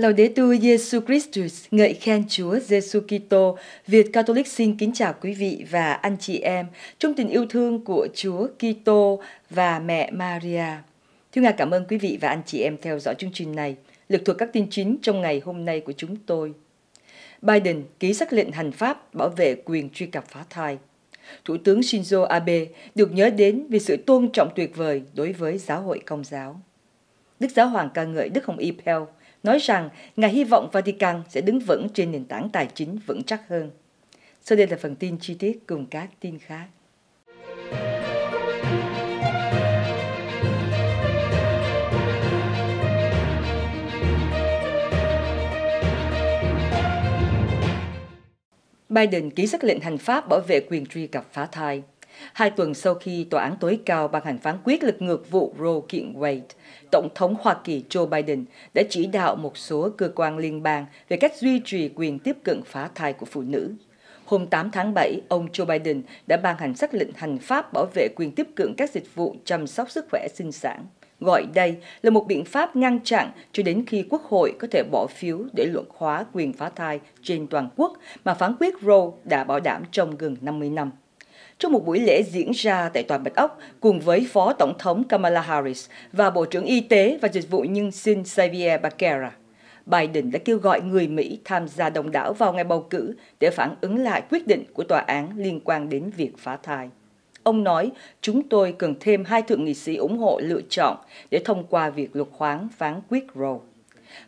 Laudetur Jesu Christus, ngợi khen Chúa Giêsu Kitô. Việt Catholic xin kính chào quý vị và anh chị em trong tình yêu thương của Chúa Kitô và mẹ Maria. Thưa ngài cảm ơn quý vị và anh chị em theo dõi chương trình này. Lực thuộc các tin chính trong ngày hôm nay của chúng tôi. Biden ký sắc lệnh hành pháp bảo vệ quyền truy cập phá thai. Thủ tướng Shinzo Abe được nhớ đến vì sự tôn trọng tuyệt vời đối với giáo hội công giáo. Đức Giáo hoàng ca ngợi Đức Hồng Y Pell nói rằng Ngài hy vọng Vatican sẽ đứng vững trên nền tảng tài chính vững chắc hơn. Sau đây là phần tin chi tiết cùng các tin khác. Biden ký xác lệnh hành pháp bảo vệ quyền truy cập phá thai. Hai tuần sau khi Tòa án tối cao ban hành phán quyết lật ngược vụ Roe kiện Wade, Tổng thống Hoa Kỳ Joe Biden đã chỉ đạo một số cơ quan liên bang về cách duy trì quyền tiếp cận phá thai của phụ nữ. Hôm 8 tháng 7, ông Joe Biden đã ban hành sắc lệnh hành pháp bảo vệ quyền tiếp cận các dịch vụ chăm sóc sức khỏe sinh sản. Gọi đây là một biện pháp ngăn chặn cho đến khi Quốc hội có thể bỏ phiếu để luận hóa quyền phá thai trên toàn quốc mà phán quyết Roe đã bảo đảm trong gần 50 năm trong một buổi lễ diễn ra tại Tòa Bạch Ốc cùng với Phó Tổng thống Kamala Harris và Bộ trưởng Y tế và Dịch vụ Nhân sinh Xavier Becerra. Biden đã kêu gọi người Mỹ tham gia đồng đảo vào ngày bầu cử để phản ứng lại quyết định của tòa án liên quan đến việc phá thai. Ông nói, chúng tôi cần thêm hai thượng nghị sĩ ủng hộ lựa chọn để thông qua việc luật khoáng phán quyết Roe.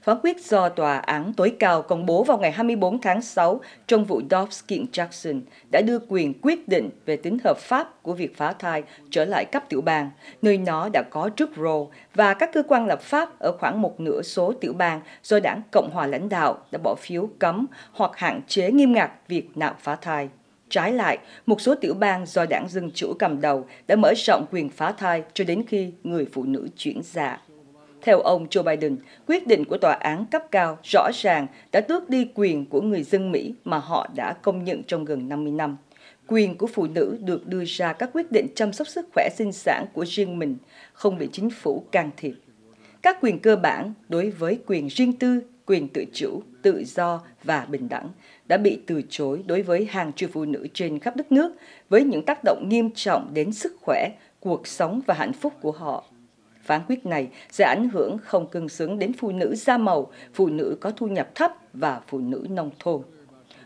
Phán quyết do Tòa án tối cao công bố vào ngày 24 tháng 6 trong vụ Dobbs kiện Jackson đã đưa quyền quyết định về tính hợp pháp của việc phá thai trở lại cấp tiểu bang, nơi nó đã có trước Roe và các cơ quan lập pháp ở khoảng một nửa số tiểu bang do đảng Cộng hòa lãnh đạo đã bỏ phiếu cấm hoặc hạn chế nghiêm ngặt việc nạo phá thai. Trái lại, một số tiểu bang do đảng Dân Chủ cầm đầu đã mở rộng quyền phá thai cho đến khi người phụ nữ chuyển dạ. Theo ông Joe Biden, quyết định của tòa án cấp cao rõ ràng đã tước đi quyền của người dân Mỹ mà họ đã công nhận trong gần 50 năm. Quyền của phụ nữ được đưa ra các quyết định chăm sóc sức khỏe sinh sản của riêng mình, không bị chính phủ can thiệp. Các quyền cơ bản đối với quyền riêng tư, quyền tự chủ, tự do và bình đẳng đã bị từ chối đối với hàng triệu phụ nữ trên khắp đất nước với những tác động nghiêm trọng đến sức khỏe, cuộc sống và hạnh phúc của họ phán quyết này sẽ ảnh hưởng không cân xứng đến phụ nữ da màu, phụ nữ có thu nhập thấp và phụ nữ nông thôn.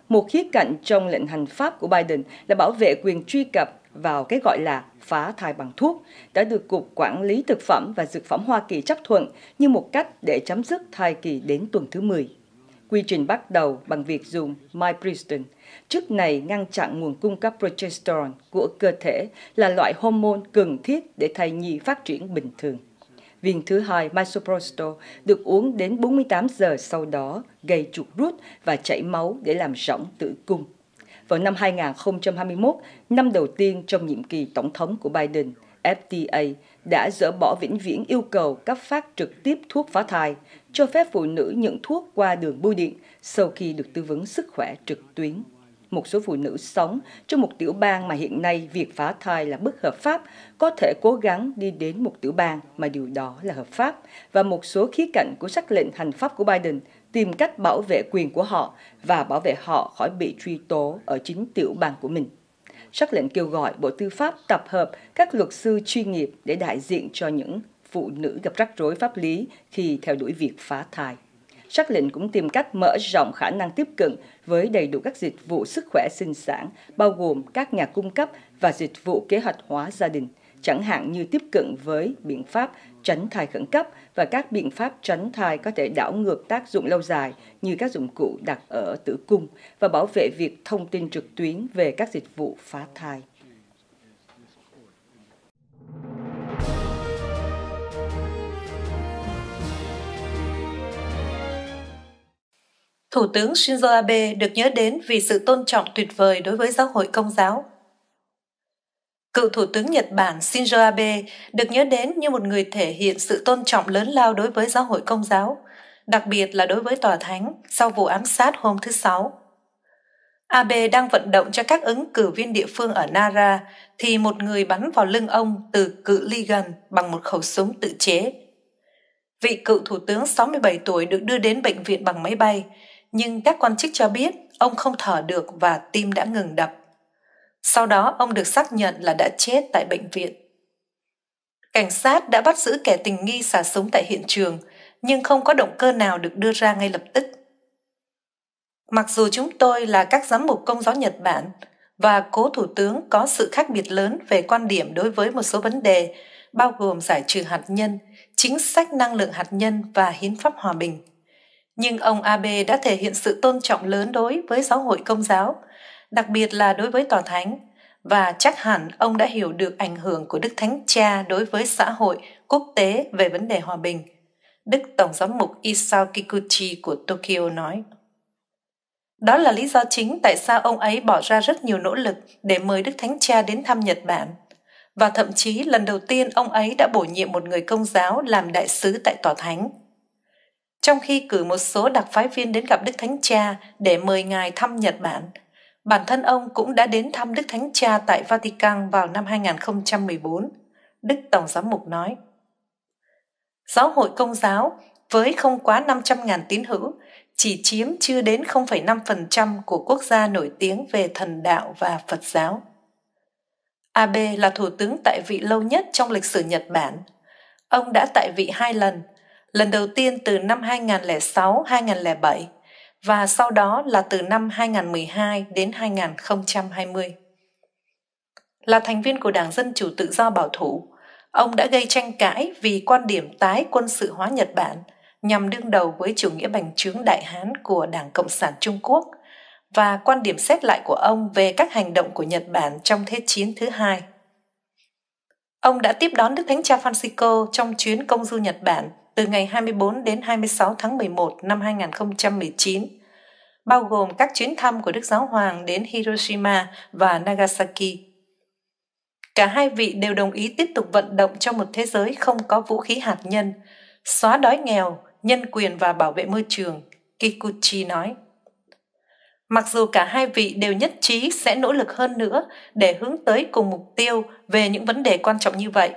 Một khía cạnh trong lệnh hành pháp của Biden là bảo vệ quyền truy cập vào cái gọi là phá thai bằng thuốc, đã được Cục Quản lý Thực phẩm và Dược phẩm Hoa Kỳ chấp thuận như một cách để chấm dứt thai kỳ đến tuần thứ 10. Quy trình bắt đầu bằng việc dùng mipristin, trước này ngăn chặn nguồn cung cấp progesterone của cơ thể là loại hormone cần thiết để thai nhi phát triển bình thường. Viên thứ hai misoprostol được uống đến 48 giờ sau đó gây chuột rút và chảy máu để làm rỗng tử cung. Vào năm 2021, năm đầu tiên trong nhiệm kỳ tổng thống của Biden, FDA đã dỡ bỏ vĩnh viễn yêu cầu cấp phát trực tiếp thuốc phá thai, cho phép phụ nữ nhận thuốc qua đường bưu điện sau khi được tư vấn sức khỏe trực tuyến một số phụ nữ sống trong một tiểu bang mà hiện nay việc phá thai là bất hợp pháp có thể cố gắng đi đến một tiểu bang mà điều đó là hợp pháp và một số khía cạnh của sắc lệnh hành pháp của Biden tìm cách bảo vệ quyền của họ và bảo vệ họ khỏi bị truy tố ở chính tiểu bang của mình. Sắc lệnh kêu gọi Bộ Tư pháp tập hợp các luật sư chuyên nghiệp để đại diện cho những phụ nữ gặp rắc rối pháp lý khi theo đuổi việc phá thai sắc lệnh cũng tìm cách mở rộng khả năng tiếp cận với đầy đủ các dịch vụ sức khỏe sinh sản, bao gồm các nhà cung cấp và dịch vụ kế hoạch hóa gia đình, chẳng hạn như tiếp cận với biện pháp tránh thai khẩn cấp và các biện pháp tránh thai có thể đảo ngược tác dụng lâu dài như các dụng cụ đặt ở tử cung và bảo vệ việc thông tin trực tuyến về các dịch vụ phá thai. Thủ tướng Shinzo Abe được nhớ đến vì sự tôn trọng tuyệt vời đối với giáo hội công giáo. Cựu Thủ tướng Nhật Bản Shinzo Abe được nhớ đến như một người thể hiện sự tôn trọng lớn lao đối với giáo hội công giáo, đặc biệt là đối với tòa thánh sau vụ ám sát hôm thứ Sáu. Abe đang vận động cho các ứng cử viên địa phương ở Nara thì một người bắn vào lưng ông từ cự ly gần bằng một khẩu súng tự chế. Vị cựu thủ tướng 67 tuổi được đưa đến bệnh viện bằng máy bay nhưng các quan chức cho biết ông không thở được và tim đã ngừng đập. Sau đó ông được xác nhận là đã chết tại bệnh viện. Cảnh sát đã bắt giữ kẻ tình nghi xả súng tại hiện trường, nhưng không có động cơ nào được đưa ra ngay lập tức. Mặc dù chúng tôi là các giám mục công giáo Nhật Bản và cố thủ tướng có sự khác biệt lớn về quan điểm đối với một số vấn đề, bao gồm giải trừ hạt nhân, chính sách năng lượng hạt nhân và hiến pháp hòa bình – nhưng ông Abe đã thể hiện sự tôn trọng lớn đối với giáo hội công giáo, đặc biệt là đối với tòa thánh, và chắc hẳn ông đã hiểu được ảnh hưởng của Đức Thánh Cha đối với xã hội quốc tế về vấn đề hòa bình. Đức Tổng giám mục Isao Kikuchi của Tokyo nói. Đó là lý do chính tại sao ông ấy bỏ ra rất nhiều nỗ lực để mời Đức Thánh Cha đến thăm Nhật Bản. Và thậm chí lần đầu tiên ông ấy đã bổ nhiệm một người công giáo làm đại sứ tại tòa thánh – trong khi cử một số đặc phái viên đến gặp Đức Thánh Cha để mời Ngài thăm Nhật Bản. Bản thân ông cũng đã đến thăm Đức Thánh Cha tại Vatican vào năm 2014. Đức Tổng Giám mục nói, Giáo hội Công giáo với không quá 500.000 tín hữu chỉ chiếm chưa đến 0,5% của quốc gia nổi tiếng về thần đạo và Phật giáo. Abe là thủ tướng tại vị lâu nhất trong lịch sử Nhật Bản. Ông đã tại vị hai lần – lần đầu tiên từ năm 2006-2007 và sau đó là từ năm 2012 đến 2020. Là thành viên của Đảng Dân Chủ Tự do Bảo thủ, ông đã gây tranh cãi vì quan điểm tái quân sự hóa Nhật Bản nhằm đương đầu với chủ nghĩa bành trướng đại hán của Đảng Cộng sản Trung Quốc và quan điểm xét lại của ông về các hành động của Nhật Bản trong Thế chiến thứ hai. Ông đã tiếp đón Đức Thánh Cha Francisco trong chuyến công du Nhật Bản từ ngày 24 đến 26 tháng 11 năm 2019, bao gồm các chuyến thăm của Đức Giáo Hoàng đến Hiroshima và Nagasaki. Cả hai vị đều đồng ý tiếp tục vận động cho một thế giới không có vũ khí hạt nhân, xóa đói nghèo, nhân quyền và bảo vệ môi trường, Kikuchi nói. Mặc dù cả hai vị đều nhất trí sẽ nỗ lực hơn nữa để hướng tới cùng mục tiêu về những vấn đề quan trọng như vậy,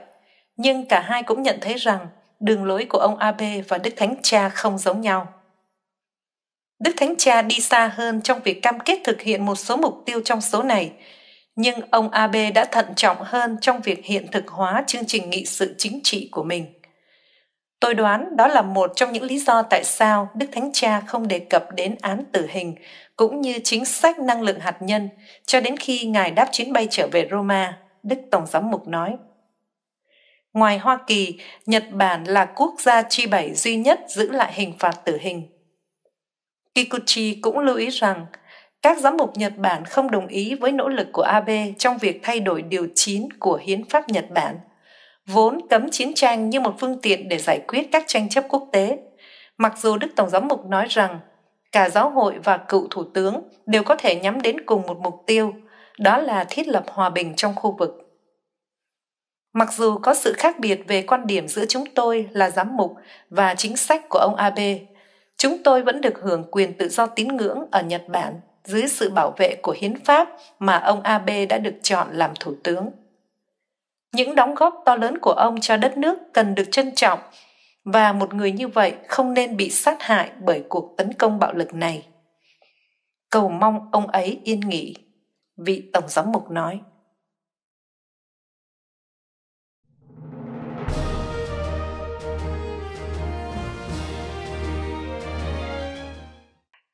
nhưng cả hai cũng nhận thấy rằng đường lối của ông Abe và Đức Thánh Cha không giống nhau. Đức Thánh Cha đi xa hơn trong việc cam kết thực hiện một số mục tiêu trong số này, nhưng ông Abe đã thận trọng hơn trong việc hiện thực hóa chương trình nghị sự chính trị của mình. Tôi đoán đó là một trong những lý do tại sao Đức Thánh Cha không đề cập đến án tử hình cũng như chính sách năng lượng hạt nhân cho đến khi Ngài đáp chuyến bay trở về Roma, Đức Tổng giám mục nói. Ngoài Hoa Kỳ, Nhật Bản là quốc gia chi bảy duy nhất giữ lại hình phạt tử hình. Kikuchi cũng lưu ý rằng, các giám mục Nhật Bản không đồng ý với nỗ lực của Abe trong việc thay đổi điều 9 của hiến pháp Nhật Bản, vốn cấm chiến tranh như một phương tiện để giải quyết các tranh chấp quốc tế. Mặc dù Đức Tổng giám mục nói rằng cả giáo hội và cựu thủ tướng đều có thể nhắm đến cùng một mục tiêu, đó là thiết lập hòa bình trong khu vực. Mặc dù có sự khác biệt về quan điểm giữa chúng tôi là giám mục và chính sách của ông Abe, chúng tôi vẫn được hưởng quyền tự do tín ngưỡng ở Nhật Bản dưới sự bảo vệ của hiến pháp mà ông Abe đã được chọn làm thủ tướng. Những đóng góp to lớn của ông cho đất nước cần được trân trọng và một người như vậy không nên bị sát hại bởi cuộc tấn công bạo lực này. Cầu mong ông ấy yên nghỉ, vị tổng giám mục nói.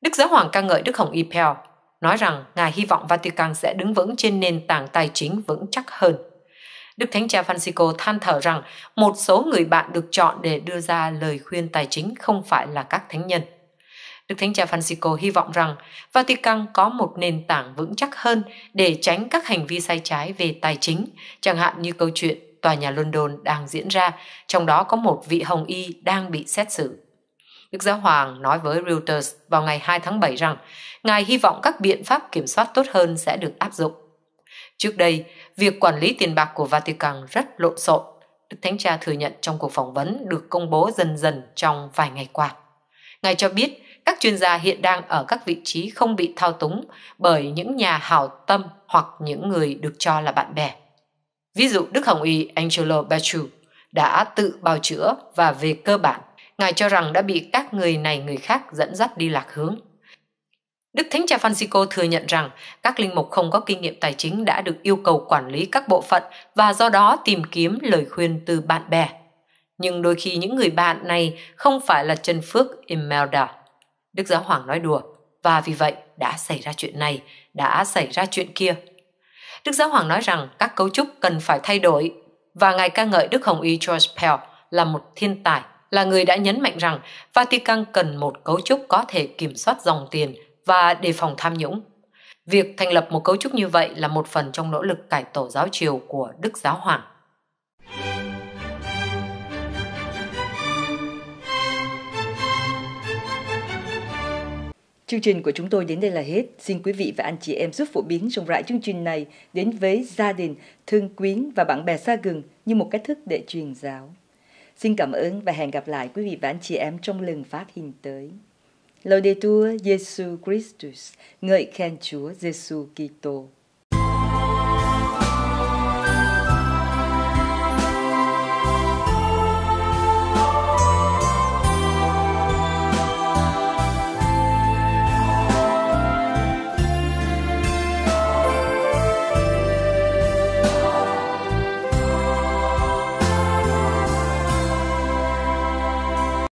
Đức Giáo Hoàng ca ngợi Đức Hồng Y Pell, nói rằng Ngài hy vọng Vatican sẽ đứng vững trên nền tảng tài chính vững chắc hơn. Đức Thánh Cha Francisco than thở rằng một số người bạn được chọn để đưa ra lời khuyên tài chính không phải là các thánh nhân. Đức Thánh Cha Francisco hy vọng rằng Vatican có một nền tảng vững chắc hơn để tránh các hành vi sai trái về tài chính, chẳng hạn như câu chuyện tòa nhà London đang diễn ra, trong đó có một vị hồng y đang bị xét xử Đức Giáo Hoàng nói với Reuters vào ngày 2 tháng 7 rằng Ngài hy vọng các biện pháp kiểm soát tốt hơn sẽ được áp dụng. Trước đây, việc quản lý tiền bạc của Vatican rất lộn xộn, Đức Thánh Cha thừa nhận trong cuộc phỏng vấn được công bố dần dần trong vài ngày qua. Ngài cho biết các chuyên gia hiện đang ở các vị trí không bị thao túng bởi những nhà hào tâm hoặc những người được cho là bạn bè. Ví dụ Đức Hồng Y Angelo Becciu đã tự bào chữa và về cơ bản Ngài cho rằng đã bị các người này người khác dẫn dắt đi lạc hướng. Đức Thánh Cha Francisco thừa nhận rằng các linh mục không có kinh nghiệm tài chính đã được yêu cầu quản lý các bộ phận và do đó tìm kiếm lời khuyên từ bạn bè. Nhưng đôi khi những người bạn này không phải là Trần Phước Imelda. Đức Giáo Hoàng nói đùa, và vì vậy đã xảy ra chuyện này, đã xảy ra chuyện kia. Đức Giáo Hoàng nói rằng các cấu trúc cần phải thay đổi và Ngài ca ngợi Đức Hồng Y George Pell là một thiên tài là người đã nhấn mạnh rằng Vatican cần một cấu trúc có thể kiểm soát dòng tiền và đề phòng tham nhũng. Việc thành lập một cấu trúc như vậy là một phần trong nỗ lực cải tổ giáo triều của Đức Giáo Hoàng. Chương trình của chúng tôi đến đây là hết. Xin quý vị và anh chị em giúp phổ biến rộng rãi chương trình này đến với gia đình, thương quyến và bạn bè xa gần như một cách thức để truyền giáo. Xin cảm ơn và hẹn gặp lại quý vị và anh chị em trong lần phát hình tới. Laudetur Jesu Christus, ngợi khen Chúa Giêsu Kitô.